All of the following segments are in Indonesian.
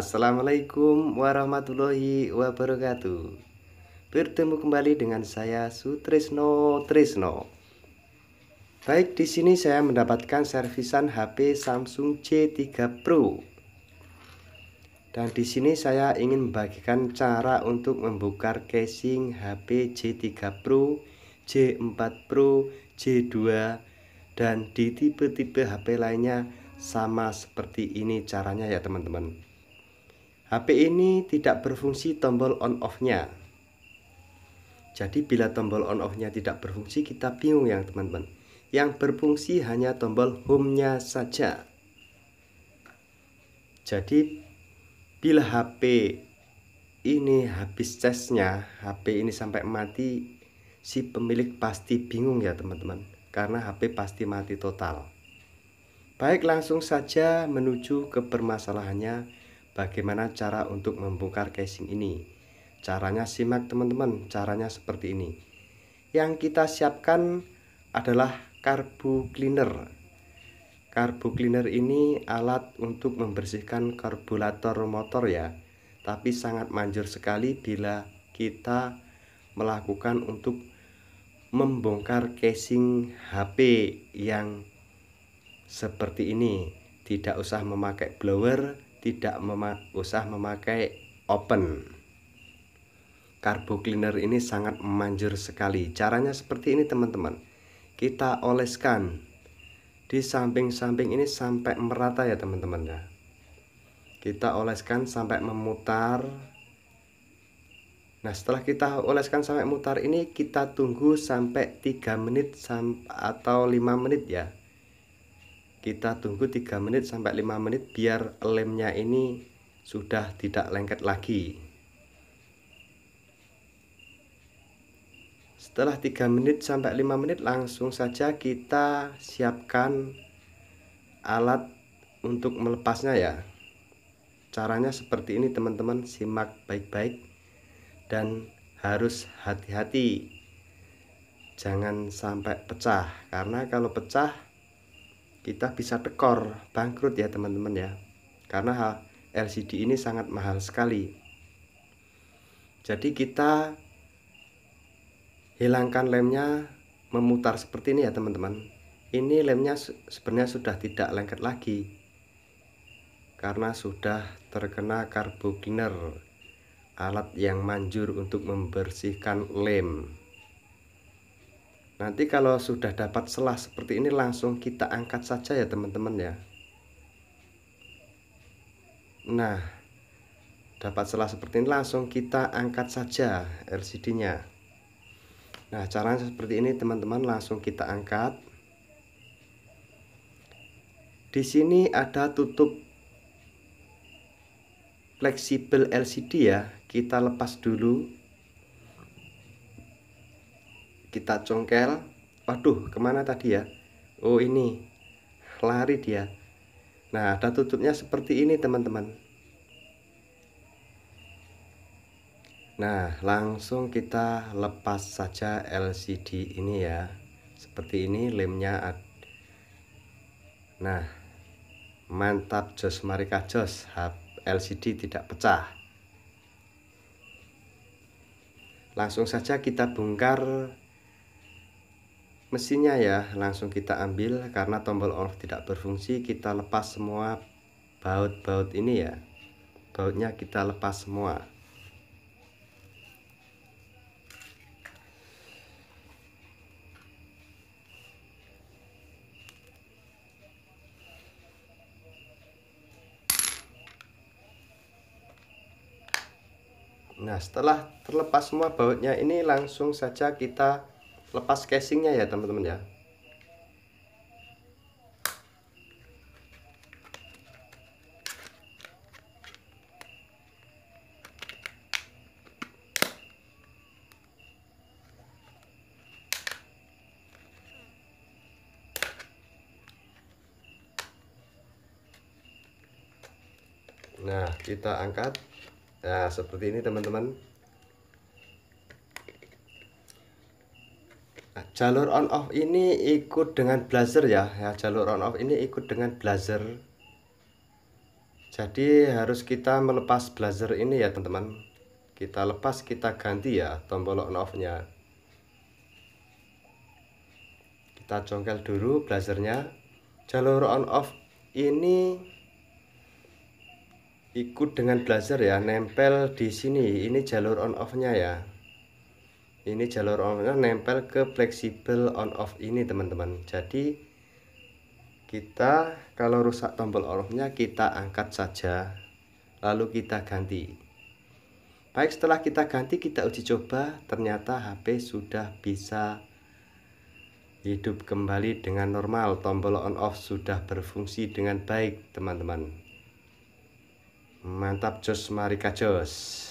Assalamualaikum warahmatullahi wabarakatuh Bertemu kembali dengan saya Sutrisno Trisno Baik di sini saya mendapatkan servisan HP Samsung C3 Pro Dan di sini saya ingin membagikan cara untuk membuka casing HP C3 Pro J4 Pro J2 dan di tipe-tipe HP lainnya sama seperti ini caranya ya teman-teman HP ini tidak berfungsi tombol on off-nya. Jadi bila tombol on off-nya tidak berfungsi kita bingung ya teman-teman. Yang berfungsi hanya tombol home-nya saja. Jadi bila HP ini habis charge-nya, HP ini sampai mati, si pemilik pasti bingung ya teman-teman. Karena HP pasti mati total. Baik langsung saja menuju ke permasalahannya Bagaimana cara untuk membongkar casing ini? Caranya simak teman-teman, caranya seperti ini. Yang kita siapkan adalah karbu cleaner. Karbu cleaner ini alat untuk membersihkan karburator motor ya, tapi sangat manjur sekali bila kita melakukan untuk membongkar casing HP yang seperti ini. Tidak usah memakai blower, tidak mema usah memakai open Carbo cleaner ini sangat manjur sekali Caranya seperti ini teman-teman Kita oleskan Di samping-samping ini sampai merata ya teman-teman ya Kita oleskan sampai memutar Nah setelah kita oleskan sampai mutar ini kita tunggu sampai 3 menit atau 5 menit ya kita tunggu 3 menit sampai 5 menit biar lemnya ini sudah tidak lengket lagi setelah 3 menit sampai 5 menit langsung saja kita siapkan alat untuk melepasnya ya caranya seperti ini teman-teman simak baik-baik dan harus hati-hati jangan sampai pecah karena kalau pecah kita bisa dekor bangkrut ya teman-teman ya karena LCD ini sangat mahal sekali jadi kita hilangkan lemnya memutar seperti ini ya teman-teman ini lemnya sebenarnya sudah tidak lengket lagi karena sudah terkena karbo cleaner alat yang manjur untuk membersihkan lem Nanti kalau sudah dapat selah seperti ini langsung kita angkat saja ya teman-teman ya. Nah, dapat selah seperti ini langsung kita angkat saja LCD-nya. Nah, caranya seperti ini teman-teman langsung kita angkat. Di sini ada tutup fleksibel LCD ya. Kita lepas dulu kita congkel waduh kemana tadi ya oh ini lari dia nah ada tutupnya seperti ini teman-teman nah langsung kita lepas saja LCD ini ya seperti ini lemnya nah mantap jos marika jos LCD tidak pecah langsung saja kita bongkar mesinnya ya langsung kita ambil karena tombol off tidak berfungsi kita lepas semua baut-baut ini ya bautnya kita lepas semua Nah setelah terlepas semua bautnya ini langsung saja kita lepas casingnya ya teman-teman ya Nah, kita angkat. Nah, seperti ini teman-teman. jalur on off ini ikut dengan blazer ya ya jalur on off ini ikut dengan blazer jadi harus kita melepas blazer ini ya teman-teman kita lepas kita ganti ya tombol on off nya kita congkel dulu blazernya jalur on off ini ikut dengan blazer ya nempel di sini ini jalur on off nya ya ini jalur on nempel ke fleksibel on off ini teman-teman jadi kita kalau rusak tombol on nya kita angkat saja lalu kita ganti baik setelah kita ganti kita uji coba ternyata HP sudah bisa hidup kembali dengan normal tombol on off sudah berfungsi dengan baik teman-teman mantap jos marika jos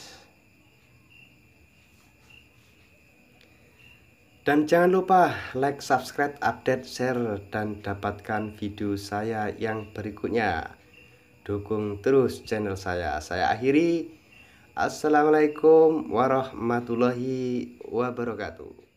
Dan jangan lupa like, subscribe, update, share, dan dapatkan video saya yang berikutnya. Dukung terus channel saya. Saya akhiri. Assalamualaikum warahmatullahi wabarakatuh.